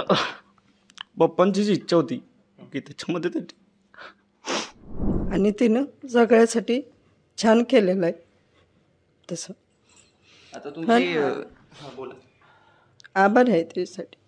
पप्पांची जी इच्छा होती की त्याच्यामध्ये त्याची आणि तिनं सगळ्यासाठी छान केलेलं आहे तसं आता तुमची बोला आभार आहे त्याच्यासाठी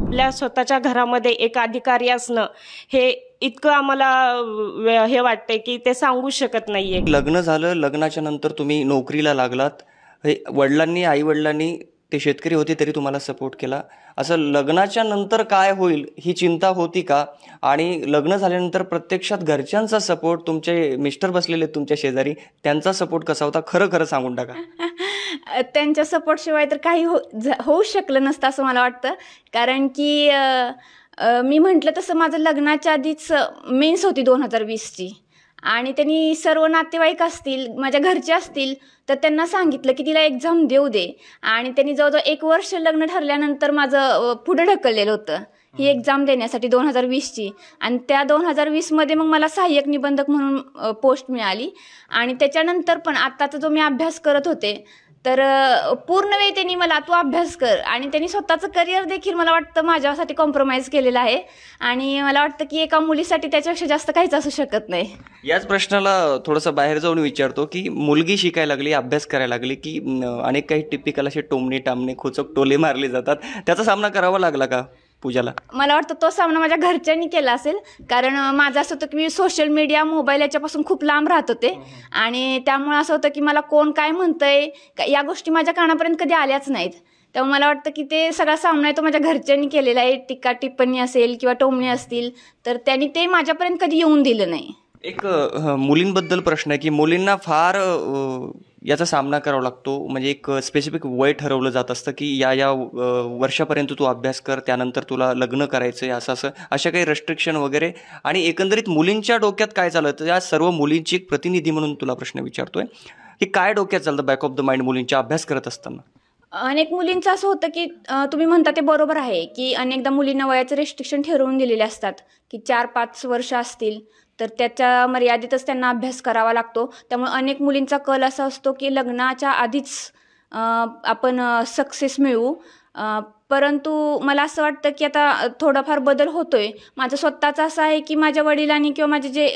आपल्या स्वतःच्या घरामध्ये एक अधिकारी असणं हे इतकं आम्हाला हे वाटतंय की ते सांगू शकत नाहीये लग्न झालं लग्नाच्या नंतर तुम्ही नोकरीला लागलात हे वडिलांनी आई वडिलांनी ते शेतकरी होते तरी तुम्हाला सपोर्ट केला असं लग्नाच्या नंतर काय होईल ही चिंता होती का आणि लग्न झाल्यानंतर प्रत्यक्षात घरच्यांचा सपोर्ट तुमचे मिस्टर बसलेले तुमच्या शेजारी त्यांचा सपोर्ट कसा होता खरं खरं सांगून टाका त्यांच्या सपोर्टशिवाय तर काही हो-, होऊ शकलं नसतं असं मला वाटतं कारण की मी म्हटलं तसं माझं लग्नाच्या आधीच मेन्स होती दोन हजार वीसची आणि त्यांनी सर्व नातेवाईक असतील माझ्या घरचे असतील तर त्यांना सांगितलं की तिला एक्झाम देऊ दे आणि त्यांनी जवळजवळ एक वर्ष लग्न ठरल्यानंतर माझं पुढं ढकललेलं होतं ही एक्झाम देण्यासाठी दोन हजार वीसची आणि त्या दोन हजार वीसमध्ये मग मला सहाय्यक निबंधक म्हणून पोस्ट मिळाली आणि त्याच्यानंतर पण आत्ताचा जो मी अभ्यास करत होते तर पूर्ण वेळ त्यांनी मला तू अभ्यास कर आणि त्यांनी स्वतःचं करिअर देखील मला वाटतं माझ्यासाठी कॉम्प्रोमाइज केलेलं आहे आणि मला वाटतं की एका मुलीसाठी त्याच्यापेक्षा जास्त काहीच असू शकत नाही याच प्रश्नाला थोडस बाहेर जाऊन विचारतो की मुलगी शिकायला लागली अभ्यास करायला लागली की अनेक काही टिपिकल असे टोमणे टामणे खोचक टोले मारले जातात त्याचा सामना करावा लागला का पूजाला मला वाटतं तो सामना माझ्या घरच्यांनी केला असेल कारण माझं असं होतं की मी सोशल मीडिया मोबाईल याच्यापासून खूप लांब राहत होते हो, हो. आणि त्यामुळे असं होतं की मला कोण काय म्हणतंय या गोष्टी माझ्या कानापर्यंत कधी आल्याच नाहीत तेव्हा मला वाटतं की ते सगळा सामना आहे तो माझ्या घरच्यांनी केलेला आहे टिक्का टिप्पणी असेल किंवा टोमणी असतील तर त्यांनी ते माझ्यापर्यंत कधी येऊन दिलं नाही एक मुलींबद्दल प्रश्न आहे की मुलींना फार याचा सामना करावा लागतो म्हणजे एक स्पेसिफिक वय ठरवलं जात असतं की या या वर्षापर्यंत तू अभ्यास कर त्यानंतर तुला लग्न करायचं आहे असं असं अशा काही रेस्ट्रिक्शन वगैरे आणि एकंदरीत मुलींच्या डोक्यात काय चाललं या सर्व मुलींची एक प्रतिनिधी म्हणून तुला प्रश्न विचारतोय की काय डोक्यात चालतं बॅक ऑफ द माइंड मुलींच्या अभ्यास करत असताना अनेक मुलींचं असं होतं की तुम्ही म्हणता ते बरोबर आहे की अनेकदा मुलींना वयाचे रेस्ट्रिक्शन ठरवून दिलेले असतात की चार पाच वर्ष असतील तर त्याच्या मर्यादेतच त्यांना अभ्यास करावा लागतो त्यामुळे अनेक मुलींचा कल असा असतो की लग्नाच्या आधीच आपण सक्सेस मिळवू परंतु मला असं वाटतं की आता थोडाफार बदल होतोय माझं स्वतःचा असं आहे की माझ्या वडिलांनी किंवा माझे जे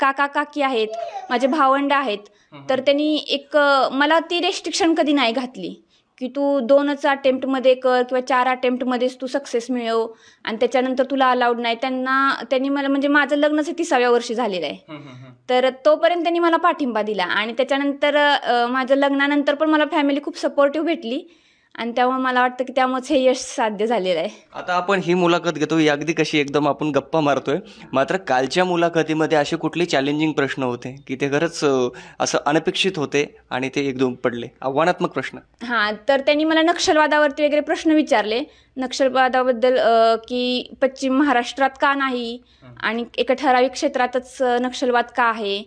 काका काकी आहेत माझे भावंड आहेत तर त्यांनी एक मला ती रेस्ट्रिक्शन कधी नाही घातली की तू दोनच मध्ये कर किंवा चार अटेम्प्टमध्येच तू सक्सेस मिळव आणि त्याच्यानंतर तुला अलाउड नाही त्यांना त्यांनी मला म्हणजे माझं लग्नच तिसाव्या वर्षी झालेलं आहे तर तोपर्यंत त्यांनी मला पाठिंबा दिला आणि त्याच्यानंतर माझ्या लग्नानंतर पण मला फॅमिली खूप सपोर्टिव्ह भेटली आणि त्यामुळे मला वाटतं की त्यामुळेच हे यश साध्य झालेलं आहे आता आपण ही मुलाखत घेतो ही अगदी कशी एकदम आपण गप्पा मारतोय मात्र कालच्या मुलाखतीमध्ये असे कुठले चॅलेंजिंग प्रश्न होते की ते खरंच असं अनपेक्षित होते आणि ते एकदम पडले आव्हानात्मक प्रश्न हा तर त्यांनी मला नक्षलवादावरती वगैरे प्रश्न विचारले नक्षलवादाबद्दल की पश्चिम महाराष्ट्रात का नाही आणि एका ठराविक क्षेत्रातच नक्षलवाद का आहे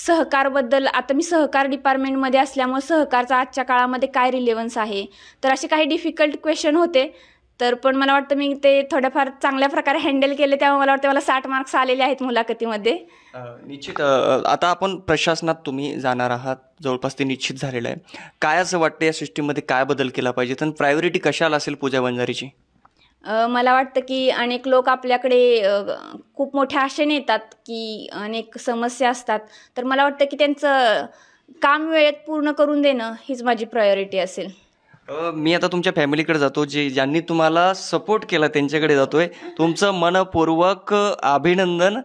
सहकारबद्दल आता मी सहकार डिपार्टमेंटमध्ये असल्यामुळे सहकारचा आजच्या काळामध्ये काय रिलेवन्स आहे तर असे काही डिफिकल्ट क्वेश्चन होते तर पण मला वाटतं मी ते थोड्याफार चांगल्या प्रकारे हँडल केले त्यामुळे मला वाटतं मला साठ मार्क्स आलेले आहेत मुलाखतीमध्ये निश्चित आता आपण प्रशासनात तुम्ही जाणार आहात जवळपास ते निश्चित झालेलं आहे काय असं वाटतं या सिस्टीममध्ये काय बदल केला पाहिजे तर प्रायोरिटी कशाला असेल पूजा बंजारीची मला वाटतं की अनेक लोक आपल्याकडे खूप मोठ्या आशेने येतात की अनेक समस्या असतात तर मला वाटतं की त्यांचं काम वेळेत पूर्ण करून देणं हीच माझी प्रायोरिटी असेल मी आता तुमच्या फॅमिलीकडे जातो जे ज्यांनी तुम्हाला सपोर्ट केला त्यांच्याकडे जातोय तुमचं मनपूर्वक अभिनंदन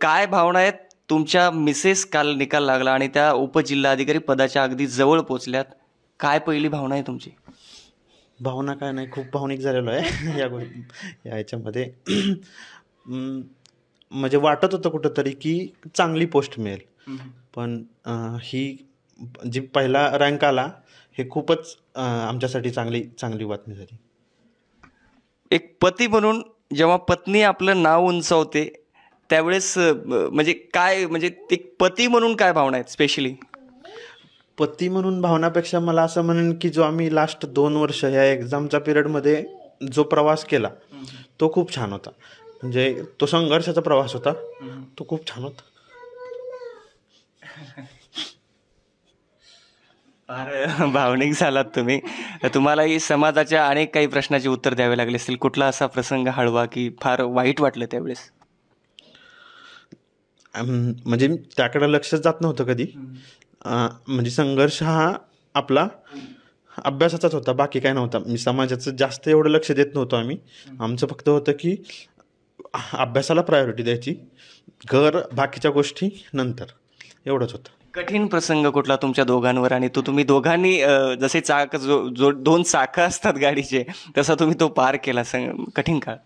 काय भावना आहेत तुमच्या मिसेस काल निकाल लागला आणि त्या उपजिल्हाधिकारी पदाच्या अगदी जवळ पोचल्यात काय पहिली भावना आहे तुमची भावना काय नाही खूप भावनिक झालेलो आहे या गोष्टी या ह्याच्यामध्ये म्हणजे वाटत होतं कुठंतरी की चांगली पोस्ट मिळेल पण ही जी पहिला रँक आला हे खूपच आमच्यासाठी चांगली चांगली बातमी झाली एक पती म्हणून जेव्हा पत्नी आपलं नाव उंचावते त्यावेळेस म्हणजे काय म्हणजे एक पती म्हणून काय भावना आहेत स्पेशली पती म्हणून भावनापेक्षा मला असं म्हणेन की जो आम्ही लास्ट दोन वर्ष ह्या एक्झामच्या पिरियडमध्ये जो प्रवास केला तो खूप छान होता म्हणजे तो संघर्षाचा प्रवास होता तो खूप छान होता अरे भावनिक झालात तुम्ही तुम्हालाही समाजाच्या अनेक काही प्रश्नाचे उत्तर द्यावे लागले असतील कुठला असा प्रसंग हळवा की फार वाईट वाटलं त्यावेळेस म्हणजे त्याकडे लक्षच जात नव्हतं कधी म्हणजे संघर्ष हा आपला अभ्यासाचाच होता बाकी काय नव्हता मी समाजाचं जास्त एवढं लक्ष देत नव्हतो आम्ही आमचं फक्त होतं की अभ्यासाला प्रायोरिटी द्यायची घर बाकीच्या गोष्टी नंतर एवढंच होतं कठीण प्रसंग कुठला तुमच्या दोघांवर आणि तो तुम्ही दोघांनी जसे चाक जो जो दोन चाकं असतात गाडीचे तसा तुम्ही तो पार केला संग कठीण काळ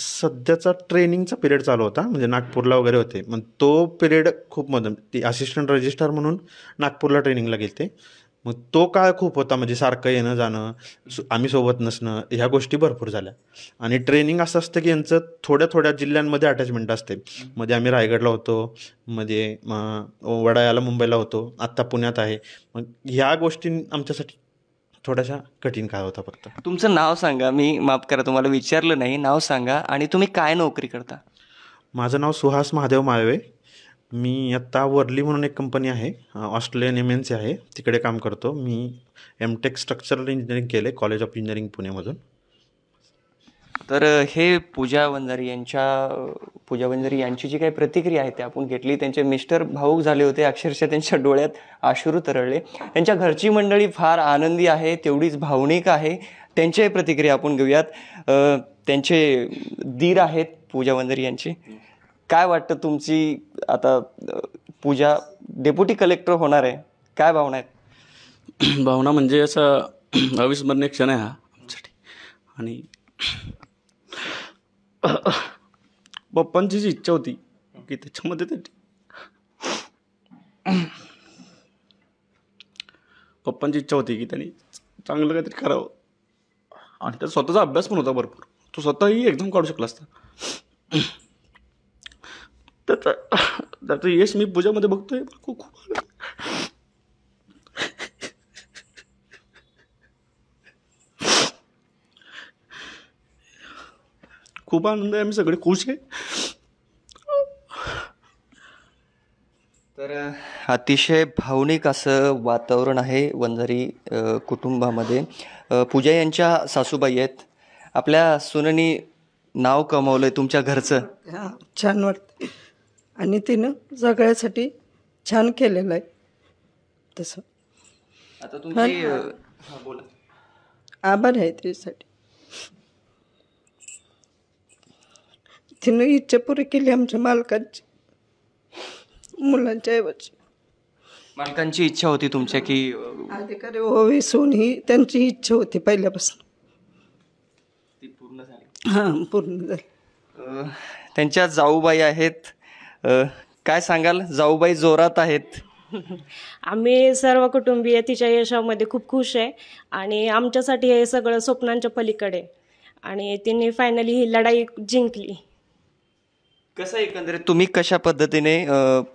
सध्याचा ट्रेनिंगचा पिरियड चालू होता म्हणजे नागपूरला वगैरे होते मग तो पिरियड खूप मधून ती असिस्टंट रजिस्टर म्हणून नागपूरला ट्रेनिंगला गेले मग तो काळ खूप होता म्हणजे सारखं येणं जाणं आम्ही सोबत नसणं ह्या गोष्टी भरपूर झाल्या आणि ट्रेनिंग असं असतं की यांचं थोड्या थोड्या जिल्ह्यांमध्ये अटॅचमेंट असते मध्ये आम्ही रायगडला होतो मध्ये वडायाला मुंबईला होतो आत्ता पुण्यात आहे मग ह्या गोष्टी आमच्यासाठी थोड्याशा कठीण काळ होता फक्त तुमचं नाव सांगा मी माफ करा तुम्हाला विचारलं नाही नाव सांगा आणि तुम्ही काय नोकरी करता माझं नाव सुहास महादेव माळवे मी आत्ता वर्ली म्हणून एक कंपनी आहे ऑस्ट्रेलियन एम एन सी आहे तिकडे काम करतो मी एम टेक स्ट्रक्चरल इंजिनिअरिंग केले कॉलेज ऑफ इंजिनिअरिंग पुणेमधून तर हे पूजा वंजारी यांच्या पूजा वंजारी यांची जी काही प्रतिक्रिया आहे ते आपण घेतली त्यांचे मिस्टर भाऊक झाले होते अक्षरशः त्यांच्या डोळ्यात आश्रू तरळले त्यांच्या घरची मंडळी फार आनंदी आहे तेवढीच भावनिक आहे त्यांच्याही प्रतिक्रिया आपण घेऊयात त्यांचे दीर आहेत पूजा वंजारी यांची काय वाटतं तुमची आता पूजा डेप्युटी कलेक्टर होणार आहे काय भावना आहेत भावना म्हणजे असं अविस्मरणीय क्षण आहे हा आमच्यासाठी आणि बाप्पांची जी इच्छा होती की त्याच्यामध्ये त्याची पप्पांची इच्छा होती की त्यांनी चांगलं काहीतरी करावं आणि त्याचा स्वतःचा अभ्यास पण होता भरपूर तो स्वतःही एक्झाम काढू शकला असता त्याचं त्याचं यश मी पूजामध्ये बघतोय खूप खूप खूप आनंद आहे आम्ही सगळे खुश आहे तर अतिशय भावनिक असं वातावरण आहे वंजारी कुटुंबामध्ये पूजा यांच्या सासूबाई आहेत आपल्या सुननी नाव कमावलंय तुमच्या घरचं छान वाटत आणि तिनं सगळ्यासाठी छान केलेलं आहे तसं आता तुम्ही हा, बोला आभार आहे त्याच्यासाठी तिनं इच्छा पुरी केली आमच्या मालकांची मुलांच्या ऐवजी मालकांची इच्छा होती तुमच्या की अधिकारी ओवे हो, सोन ही त्यांची इच्छा होती पहिल्यापासून पूर्ण झाली हां पूर्ण झाली त्यांच्या जाऊबाई आहेत काय सांगाल जाऊबाई जोरात आहेत आम्ही सर्व कुटुंबीय तिच्या यशामध्ये खूप खुश आहे आणि आमच्यासाठी हे सगळं स्वप्नांच्या पलीकडे आणि तिने फायनली ही लढाई जिंकली कसं एकंदरीत तुम्ही कशा पद्धतीने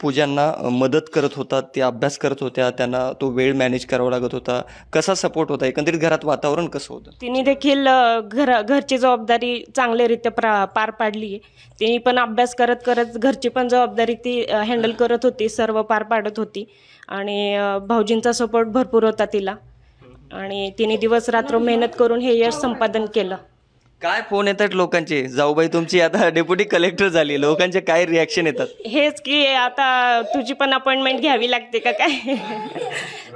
पूजांना मदत करत होता ते अभ्यास करत होत्या त्यांना तो वेळ मॅनेज करावा लागत होता कसा सपोर्ट होता एकंदरीत घरात वातावरण कसं होतं तिने देखील घर घरची जबाबदारी चांगल्यारीत्या पार पाडली तिने पण अभ्यास करत करत घरची पण जबाबदारी ती हँडल करत होती सर्व पार पाडत होती आणि भाऊजींचा सपोर्ट भरपूर होता तिला आणि तिने दिवस रात्र मेहनत करून हे यश संपादन केलं काय फोन येतात लोकांचे जाऊबाई तुमची आता डेप्युटी कलेक्टर झाली लोकांचे काय रिॲक्शन येतात हेच की आता तुझी पण अपॉइंटमेंट घ्यावी लागते का काय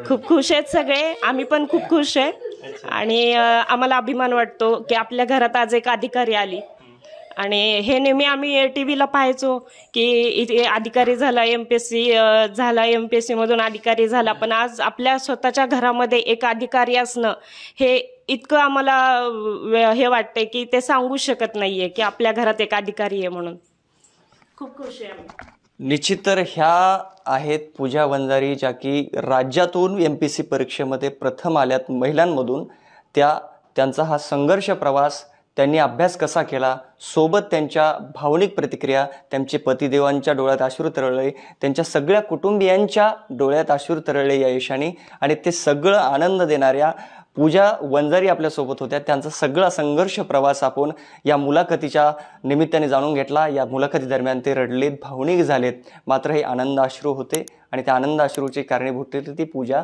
खूप खुश आहेत सगळे आम्ही पण खूप खुश आहे आणि आम्हाला अभिमान वाटतो की आपल्या घरात आज एक अधिकारी आली आणि हे नेहमी आम्ही टी व्हीला पाहायचो की इथे अधिकारी झाला एम पी एस सी झाला एम पी एस सीमधून अधिकारी झाला पण आज आपल्या स्वतःच्या घरामध्ये एक अधिकारी असणं हे इतकं आम्हाला हे वाटतंय की ते सांगू शकत नाहीये की आपल्या घरात एक अधिकारी आहे म्हणून खूप खुश आहे निश्चित तर ह्या आहेत पूजा वंजारी ज्या की राज्यातून एम पी सी परीक्षेमध्ये प्रथम आल्यात महिलांमधून त्या त्यांचा हा संघर्ष प्रवास त्यांनी अभ्यास कसा केला सोबत त्यांच्या भावनिक प्रतिक्रिया त्यांचे पतिदेवांच्या डोळ्यात अश्रू तरळले त्यांच्या सगळ्या कुटुंबियांच्या डोळ्यात अश्रू तरळले या यशाने आणि ते सगळं आनंद देणाऱ्या पूजा वंजारी आपल्यासोबत होत्या त्यांचा सगळा संघर्ष प्रवास आपण या मुलाखतीच्या निमित्ताने जाणून घेतला या मुलाखतीदरम्यान ते रडलेत भावनिक झालेत मात्र हे आनंद अश्रू होते आणि त्या आनंद अश्रूचे कारणीभूत ती पूजा